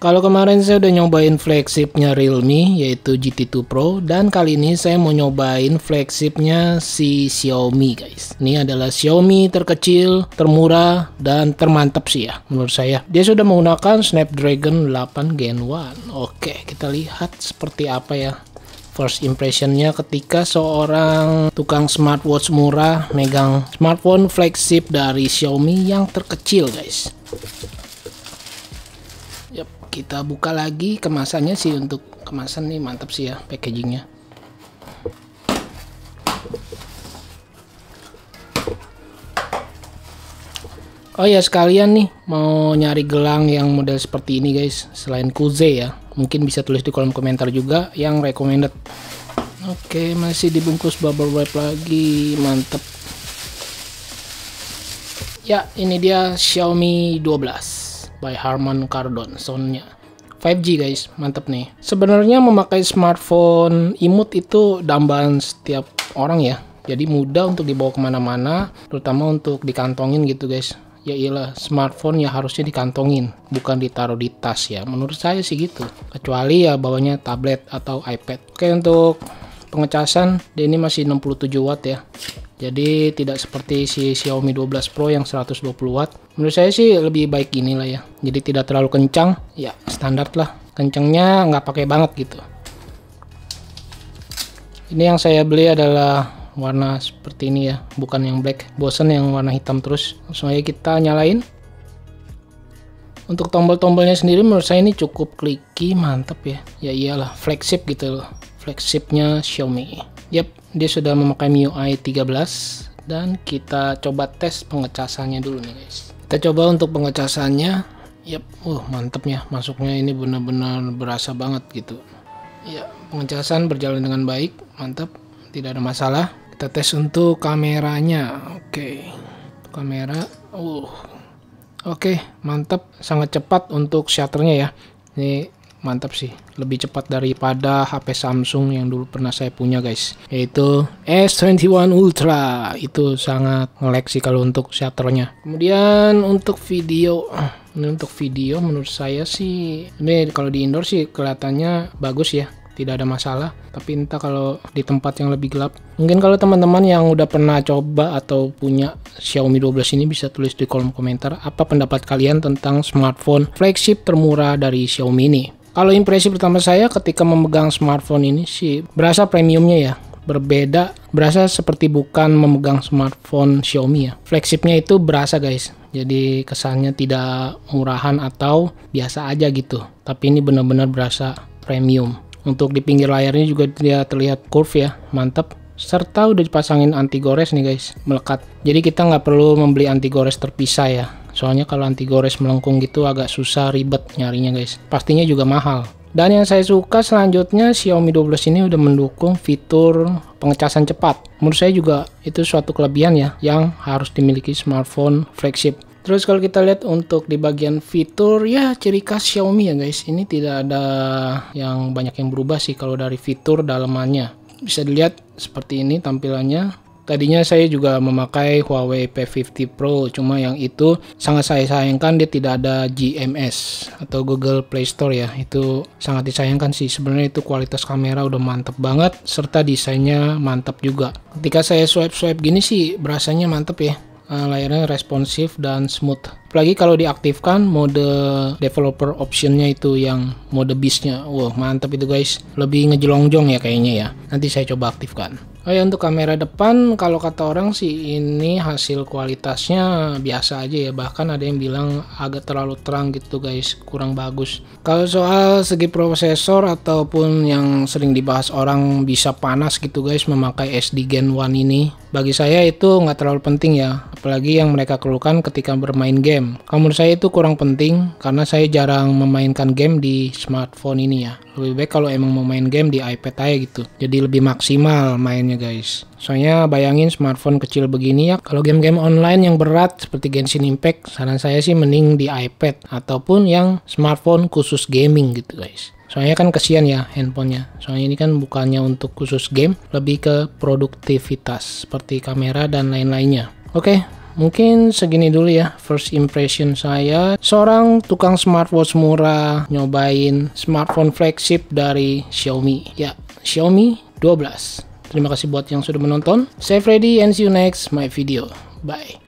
Kalau kemarin saya udah nyobain flagshipnya Realme yaitu GT2 Pro dan kali ini saya mau nyobain flagshipnya si Xiaomi guys. Ini adalah Xiaomi terkecil, termurah dan termantap sih ya menurut saya. Dia sudah menggunakan Snapdragon 8 Gen 1. Oke, kita lihat seperti apa ya first impressionnya ketika seorang tukang smartwatch murah megang smartphone flagship dari Xiaomi yang terkecil guys Yap, kita buka lagi kemasannya sih untuk kemasan nih mantap sih ya packagingnya. Oh ya sekalian nih mau nyari gelang yang model seperti ini guys selain Kuze ya mungkin bisa tulis di kolom komentar juga yang recommended. Oke masih dibungkus bubble wrap lagi mantap. Ya ini dia Xiaomi 12 by Harman Kardon soundnya 5G guys mantep nih sebenarnya memakai smartphone imut itu dambaan setiap orang ya jadi mudah untuk dibawa kemana-mana terutama untuk dikantongin gitu guys ya iyalah smartphone ya harusnya dikantongin bukan ditaruh di tas ya menurut saya sih gitu kecuali ya bawanya tablet atau iPad oke untuk pengecasan dia ini masih 67 watt ya jadi tidak seperti si Xiaomi 12 Pro yang 120 watt. Menurut saya sih lebih baik inilah ya. Jadi tidak terlalu kencang, ya standar lah. Kencangnya nggak pakai banget gitu. Ini yang saya beli adalah warna seperti ini ya, bukan yang black. Bosen yang warna hitam terus. Langsung aja kita nyalain. Untuk tombol-tombolnya sendiri menurut saya ini cukup clicky mantep ya. Ya iyalah, flagship gitu loh flagshipnya Xiaomi. Yap, dia sudah memakai MIUI 13 dan kita coba tes pengecasannya dulu nih guys. Kita coba untuk pengecasannya. Yap, uh mantepnya masuknya ini benar-benar berasa banget gitu. Ya, pengecasan berjalan dengan baik, mantap, tidak ada masalah. Kita tes untuk kameranya. Oke. Okay. Kamera. Uh. Oke, okay, mantap, sangat cepat untuk shutternya ya. Ini mantap sih lebih cepat daripada HP Samsung yang dulu pernah saya punya guys yaitu S21 Ultra itu sangat ngelek sih kalau untuk shutternya kemudian untuk video ini untuk video menurut saya sih ini kalau di indoor sih kelihatannya bagus ya tidak ada masalah tapi entah kalau di tempat yang lebih gelap mungkin kalau teman-teman yang udah pernah coba atau punya Xiaomi 12 ini bisa tulis di kolom komentar apa pendapat kalian tentang smartphone flagship termurah dari Xiaomi ini kalau impresi pertama saya ketika memegang smartphone ini sih berasa premiumnya ya berbeda berasa seperti bukan memegang smartphone Xiaomi ya flagshipnya itu berasa guys jadi kesannya tidak murahan atau biasa aja gitu tapi ini benar-benar berasa premium untuk di pinggir layarnya juga dia terlihat curve ya mantap serta udah dipasangin anti gores nih guys melekat jadi kita nggak perlu membeli anti gores terpisah ya soalnya kalau anti gores melengkung gitu agak susah ribet nyarinya guys pastinya juga mahal dan yang saya suka selanjutnya Xiaomi 12 ini udah mendukung fitur pengecasan cepat. Menurut saya juga itu suatu kelebihan ya yang harus dimiliki smartphone flagship. Terus kalau kita lihat untuk di bagian fitur ya ciri khas Xiaomi ya guys. Ini tidak ada yang banyak yang berubah sih kalau dari fitur dalamannya. Bisa dilihat seperti ini tampilannya Tadinya saya juga memakai Huawei P50 Pro, cuma yang itu sangat saya sayangkan dia tidak ada GMS atau Google Play Store ya. Itu sangat disayangkan sih. Sebenarnya itu kualitas kamera udah mantep banget, serta desainnya mantep juga. Ketika saya swipe-swipe gini sih, berasanya mantep ya. Eh, layarnya responsif dan smooth. Apalagi kalau diaktifkan mode developer optionnya itu yang mode bisnya. Wah wow, mantap itu guys. Lebih ngejelongjong ya kayaknya ya. Nanti saya coba aktifkan. Oh ya untuk kamera depan kalau kata orang sih ini hasil kualitasnya biasa aja ya bahkan ada yang bilang agak terlalu terang gitu guys kurang bagus. Kalau soal segi prosesor ataupun yang sering dibahas orang bisa panas gitu guys memakai SD Gen 1 ini bagi saya itu nggak terlalu penting ya apalagi yang mereka keluhkan ketika bermain game. Kalau menurut saya itu kurang penting karena saya jarang memainkan game di smartphone ini ya. Lebih baik kalau emang mau main game di iPad aja gitu. Jadi lebih maksimal mainnya guys. Soalnya bayangin smartphone kecil begini ya, kalau game-game online yang berat seperti Genshin Impact, saran saya sih mending di iPad ataupun yang smartphone khusus gaming gitu guys. Soalnya kan kesian ya handphonenya. Soalnya ini kan bukannya untuk khusus game, lebih ke produktivitas seperti kamera dan lain-lainnya. Oke, okay, mungkin segini dulu ya first impression saya. Seorang tukang smartwatch murah nyobain smartphone flagship dari Xiaomi. Ya, Xiaomi 12. Terima kasih buat yang sudah menonton. Saya ready and see you next my video. Bye.